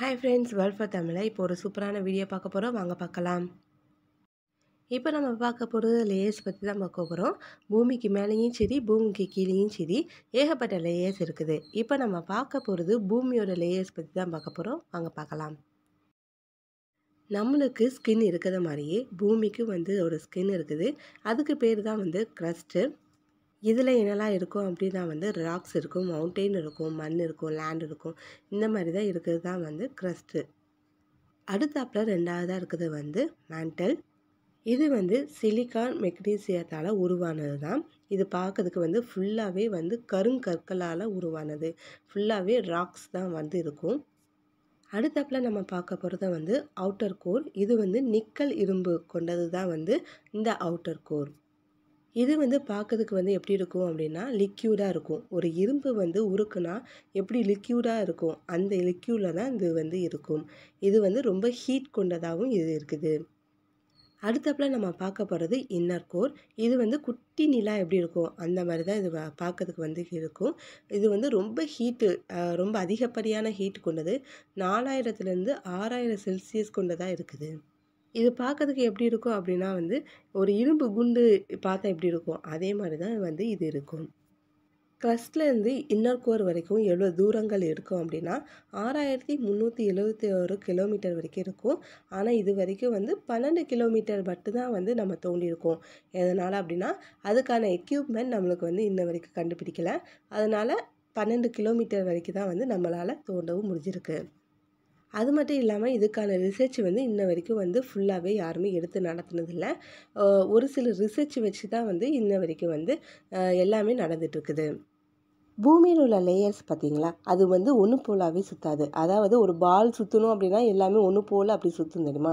hi friends world தமிழை இப்போ ஒரு சூப்பரான வீடியோ பார்க்க போகிறோம் வாங்க பார்க்கலாம் இப்போ நம்ம பார்க்க போகிறது லேயர்ஸ் பற்றி தான் பார்க்க போகிறோம் பூமிக்கு மேலேயும் சரி பூமிக்கு கீழேயும் சரி ஏகப்பட்ட லேயர்ஸ் இருக்குது இப்போ நம்ம பார்க்க போகிறது பூமியோட லேயர்ஸ் பற்றி தான் பார்க்க போகிறோம் வாங்க பார்க்கலாம் நம்மளுக்கு ஸ்கின் இருக்கிற மாதிரியே பூமிக்கு வந்து ஒரு ஸ்கின் இருக்குது அதுக்கு பேர் தான் வந்து க்ரஸ்ட்டு இதில் என்னெல்லாம் இருக்கும் அப்படின்னா வந்து ராக்ஸ் இருக்கும் மவுண்டெயின் இருக்கும் மண் இருக்கும் லேண்ட் இருக்கும் இந்த மாதிரி தான் இருக்கிறது தான் வந்து க்ரஸ்ட்டு அடுத்தாப்பில் ரெண்டாவதாக இருக்கிறது வந்து மேண்டல் இது வந்து சிலிக்கான் மெக்னீசியத்தால் உருவானது தான் இது பார்க்கறதுக்கு வந்து ஃபுல்லாகவே வந்து கருங்கற்களால் உருவானது ஃபுல்லாகவே ராக்ஸ் தான் வந்து இருக்கும் அடுத்தாப்பில் நம்ம பார்க்க போகிறத வந்து அவுட்டர் கோர் இது வந்து நிக்கல் இரும்பு கொண்டது தான் வந்து இந்த அவுட்டர் கோர் இது வந்து பார்க்கறதுக்கு வந்து எப்படி இருக்கும் அப்படின்னா லிக்யூடாக இருக்கும் ஒரு இரும்பு வந்து உருக்குனா எப்படி லிக்யூடாக இருக்கும் அந்த லிக்யூடில் தான் இது வந்து இருக்கும் இது வந்து ரொம்ப ஹீட் கொண்டதாகவும் இது இருக்குது அடுத்தப்பில் நம்ம பார்க்க போகிறது இன்னர் கோர் இது வந்து குட்டி நிலா எப்படி இருக்கும் அந்த மாதிரி தான் இது பார்க்கறதுக்கு வந்து இருக்கும் இது வந்து ரொம்ப ஹீட்டு ரொம்ப அதிகப்படியான ஹீட் கொண்டது நாலாயிரத்துலேருந்து ஆறாயிரம் செல்சியஸ் கொண்டதாக இருக்குது இது பார்க்கறதுக்கு எப்படி இருக்கும் அப்படின்னா வந்து ஒரு இரும்பு குண்டு பார்த்தா எப்படி இருக்கும் அதே மாதிரி தான் வந்து இது இருக்கும் கிரஸ்ட்லேருந்து இன்னர் கோர் வரைக்கும் எவ்வளோ தூரங்கள் இருக்கும் அப்படின்னா ஆறாயிரத்தி முந்நூற்றி எழுபத்தி ஒரு கிலோமீட்டர் வரைக்கும் இருக்கும் ஆனால் இது வரைக்கும் வந்து பன்னெண்டு கிலோமீட்டர் தான் வந்து நம்ம தோண்டியிருக்கோம் எதனால் அப்படின்னா அதுக்கான எக்யூப்மெண்ட் நம்மளுக்கு வந்து இன்ன வரைக்கும் கண்டுபிடிக்கலை அதனால் பன்னெண்டு கிலோமீட்டர் வரைக்கும் தான் வந்து நம்மளால் தோண்டவும் முடிஞ்சிருக்கு அது மட்டும் இல்லாமல் இதுக்கான ரிசர்ச் வந்து இன்ன வரைக்கும் வந்து ஃபுல்லாகவே யாருமே எடுத்து நடத்துனதில்லை ஒரு சில ரிசர்ச் வச்சு தான் வந்து இன்ன வரைக்கும் வந்து எல்லாமே நடந்துகிட்ருக்குது பூமியில் உள்ள லேயர்ஸ் பார்த்தீங்களா அது வந்து ஒன்று போலாகவே சுற்றாது அதாவது ஒரு பால் சுற்றணும் அப்படின்னா எல்லாமே ஒன்று போல் அப்படி சுற்றும் தெரியுமா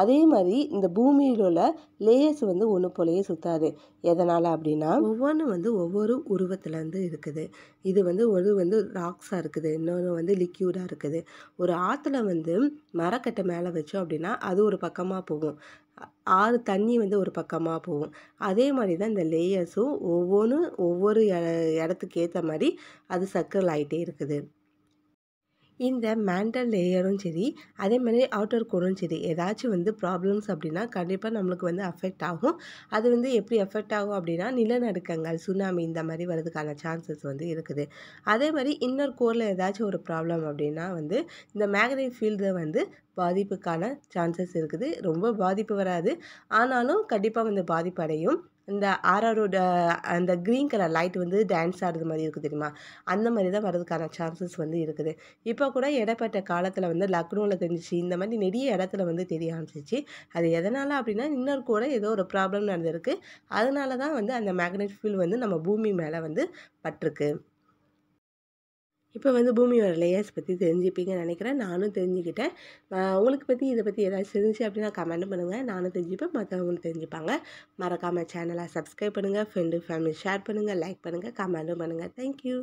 அதே மாதிரி இந்த பூமியில் உள்ள லேயர்ஸ் வந்து ஒன்று போலவே சுற்றாது எதனால் அப்படின்னா ஒவ்வொன்றும் வந்து ஒவ்வொரு உருவத்தில் வந்து இருக்குது இது வந்து ஒரு வந்து ராக்ஸாக இருக்குது இன்னொன்று வந்து லிக்யூடாக இருக்குது ஒரு ஆற்றுல வந்து மரக்கட்டை மேலே வச்சோம் அப்படின்னா அது ஒரு பக்கமாக போகும் ஆறு தண்ணி வந்து ஒரு பக்கமாக போகும் அதே மாதிரி தான் இந்த லேயர்ஸும் ஒவ்வொன்றும் ஒவ்வொரு இடத்துக்கு ஏற்ற மாதிரி அது சர்க்கிள் ஆகிட்டே இருக்குது இந்த மேண்டல் லேயரும் சரி அதே மாதிரி அவுட்டர் கோரும் சரி ஏதாச்சும் வந்து ப்ராப்ளம்ஸ் அப்படின்னா கண்டிப்பாக நம்மளுக்கு வந்து அஃபெக்ட் ஆகும் அது வந்து எப்படி எஃபெக்ட் ஆகும் அப்படின்னா நிலநடுக்கங்கள் சுனாமி இந்த மாதிரி வர்றதுக்கான சான்சஸ் வந்து இருக்குது அதே மாதிரி இன்னர் கோரில் ஏதாச்சும் ஒரு ப்ராப்ளம் அப்படின்னா வந்து இந்த மேக்னெட் ஃபீல்டை வந்து பாதிப்புக்கான சான்சஸ் இருக்குது ரொம்ப பாதிப்பு வராது ஆனாலும் கண்டிப்பாக வந்து பாதிப்படையும் இந்த ஆர்ஆரோட அந்த க்ரீன் கலர் லைட் வந்து டான்ஸ் ஆடுறது மாதிரி இருக்குது தெரியுமா அந்த மாதிரி தான் வரதுக்கான சான்சஸ் வந்து இருக்குது இப்போ கூட இடப்பட்ட காலத்தில் வந்து லக்னோவில் தெரிஞ்சிச்சு இந்த மாதிரி நிறைய இடத்துல வந்து தெரிய ஆரம்பிச்சிச்சு அது எதனால் அப்படின்னா இன்னொரு கூட ஏதோ ஒரு ப்ராப்ளம் நடந்திருக்கு அதனால தான் வந்து அந்த மேக்னெட் ஃபீல்டு வந்து நம்ம பூமி மேலே வந்து பட்டிருக்கு இப்போ வந்து பூமி வர லேயர்ஸ் பற்றி தெரிஞ்சுப்பீங்கன்னு நினைக்கிறேன் நானும் தெரிஞ்சுக்கிட்டேன் உங்களுக்கு பற்றி இதை பற்றி ஏதாச்சும் தெரிஞ்சு அப்படின்னா கமெண்ட் பண்ணுங்கள் நானும் தெரிஞ்சுப்பேன் மற்றவங்களும் தெரிஞ்சுப்பாங்க மறக்காமல் சேனலை சப்ஸ்கிரைப் பண்ணுங்கள் ஃப்ரெண்டு ஃபேமிலி ஷேர் பண்ணுங்கள் லைக் பண்ணுங்கள் கமெண்ட்டும் பண்ணுங்கள் தேங்க்யூ